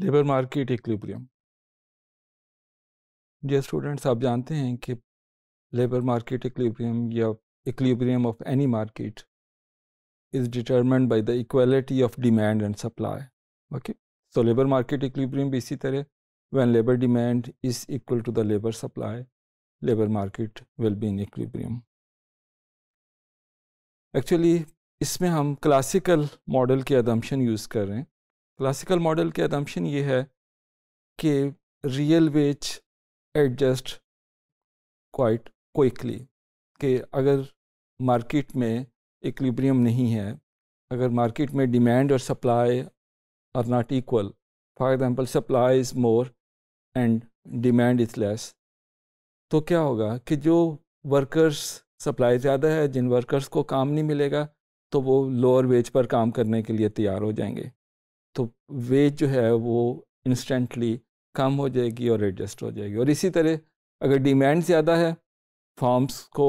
Labour market equilibrium dear students आप जानते हैं कि लेबर मार्केट इक्विलिब्रियम या equilibrium of any market is determined by the equality of demand and supply okay so labour market equilibrium भी इसी तरह when labour demand is equal to the labour supply labour market will be in equilibrium actually इसमें हम classical model के अदम्पशन use कर रहे हैं classical model के अदम्पशन ये है कि real wage adjust quite quickly कि अगर मार्केट में इक्लिब्रियम नहीं है अगर मार्केट में डिमांड और supply are not equal for example supply is more and demand is less तो क्या होगा कि जो वर्कर्स सप्लाई ज़्यादा है जिन वर्कर्स को काम नहीं मिलेगा तो वो लोअर वेज पर काम करने के लिए तैयार हो जाएंगे तो वेज जो है वो इंस्टेंटली कम हो जाएगी और एडजस्ट हो जाएगी और इसी तरह अगर डिमांड ज़्यादा है फॉर्म्स को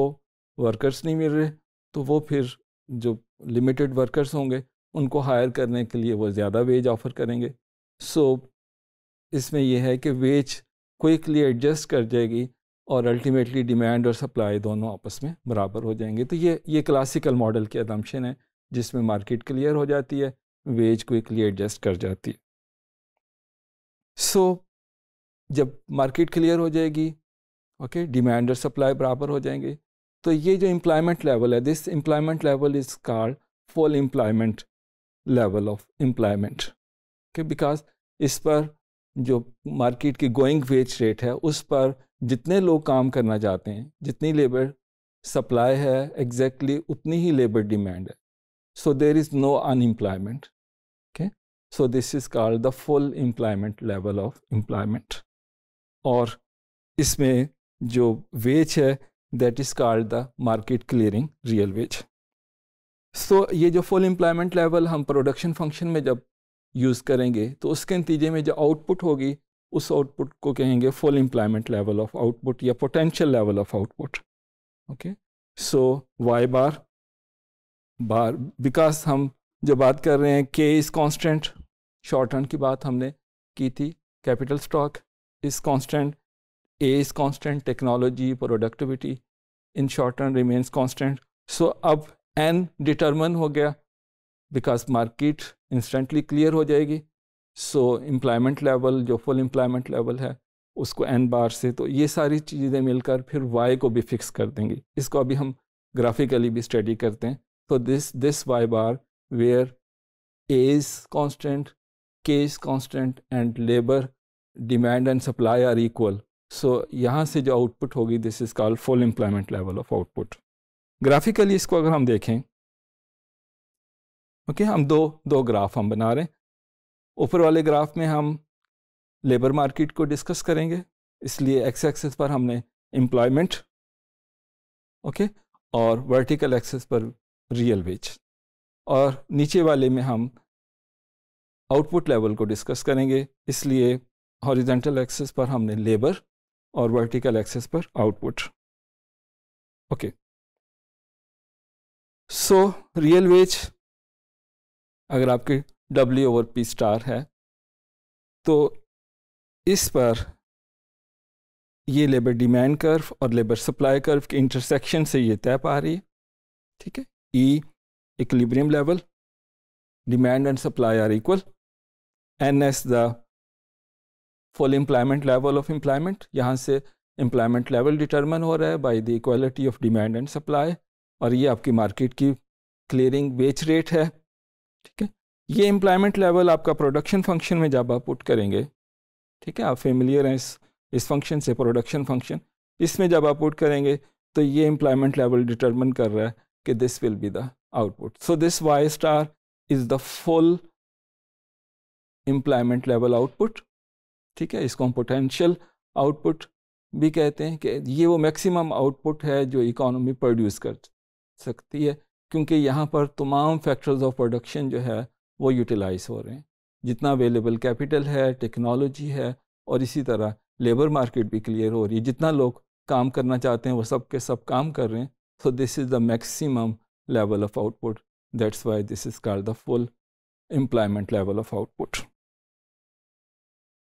वर्कर्स नहीं मिल रहे तो वो फिर जो लिमिटेड वर्कर्स होंगे उनको हायर करने के लिए वो ज़्यादा वेज ऑफ़र करेंगे सो so, इसमें यह है कि वेज क्विकली एडजस्ट कर जाएगी और अल्टीमेटली डिमांड और सप्लाई दोनों आपस में बराबर हो जाएंगे तो ये ये क्लासिकल मॉडल की एडम्पशन है जिसमें मार्केट क्लियर हो जाती है वेज क्विकली एडजस्ट कर जाती है सो so, जब मार्केट क्लियर हो जाएगी ओके डिमांड और सप्लाई बराबर हो जाएंगे तो ये जो एम्प्लॉयमेंट लेवल है this employment level is called full employment level of employment okay because इस पर जो मार्केट की गोइंग वेज रेट है उस पर जितने लोग काम करना चाहते हैं जितनी लेबर सप्लाई है एग्जैक्टली exactly उतनी ही लेबर डिमांड है so there is no unemployment Okay, so this is called the full employment level of employment. और इसमें जो वेज है that is called the market clearing real wage so ये जो फुल एम्प्लॉयमेंट लेवल हम production function में जब use करेंगे तो उसके नतीजे में जो आउटपुट होगी उस आउटपुट को कहेंगे full employment level of output या potential level of output okay so Y bar bar because हम जो बात कर रहे हैं के इज़ कांस्टेंट शॉर्ट रन की बात हमने की थी capital stock is constant A is constant technology productivity in short run remains constant so अब एन डिटर्मन हो गया बिकॉज मार्केट इंस्टेंटली क्लियर हो जाएगी सो एम्प्लॉयमेंट लेवल जो फुल एम्प्लॉयमेंट लेवल है उसको एन बार से तो ये सारी चीज़ें मिलकर फिर वाई को भी फिक्स कर देंगी इसको अभी हम ग्राफिकली भी स्टडी करते हैं तो this this Y bar where A is constant, K is constant and labor demand and supply are equal. So यहाँ से जो output होगी this is called full employment level of output. Graphically इसको अगर हम देखें ओके okay, हम दो दो ग्राफ हम बना रहे हैं ऊपर वाले ग्राफ में हम लेबर मार्केट को डिस्कस करेंगे इसलिए एक्स एक्सेस पर हमने एम्प्लॉयमेंट ओके okay, और वर्टिकल एक्सेस पर रियल वेज और नीचे वाले में हम आउटपुट लेवल को डिस्कस करेंगे इसलिए हॉरिजेंटल एक्सेस पर हमने लेबर और वर्टिकल एक्सेस पर output okay so real wage अगर आपके डब्ल्यू ओवर पी स्टार है तो इस पर ये लेबर डिमांड कर्व और लेबर सप्लाई कर्व के इंटरसेक्शन से ये तय पा रही है ठीक है ई e, equilibrium level, demand and supply are equal, n ns the full employment level of employment, yahan se employment level determine ho raha hai by the equality of demand and supply aur ye aapki market ki clearing wage rate hai theek hai ये employment level आपका production function में जब आप put करेंगे ठीक है आप familiar हैं इस इस फंक्शन से प्रोडक्शन फंक्शन इसमें जब आप पुट करेंगे तो ये एम्प्लॉयमेंट लेवल डिटर्मन कर रहा है कि this will be the output. So this Y star is the full employment level output ठीक है इसको हम पोटेंशियल आउटपुट भी कहते हैं कि ये वो maximum आउटपुट है जो इकोनॉमी प्रोड्यूस कर सकती है क्योंकि यहाँ पर तमाम फैक्टर्स ऑफ प्रोडक्शन जो है वो यूटिलाइज हो रहे हैं जितना अवेलेबल कैपिटल है टेक्नोलॉजी है और इसी तरह लेबर मार्केट भी क्लियर हो रही है जितना लोग काम करना चाहते हैं वो सब के सब काम कर रहे हैं so this is the maximum level of output. That's why this is called the full employment level of output.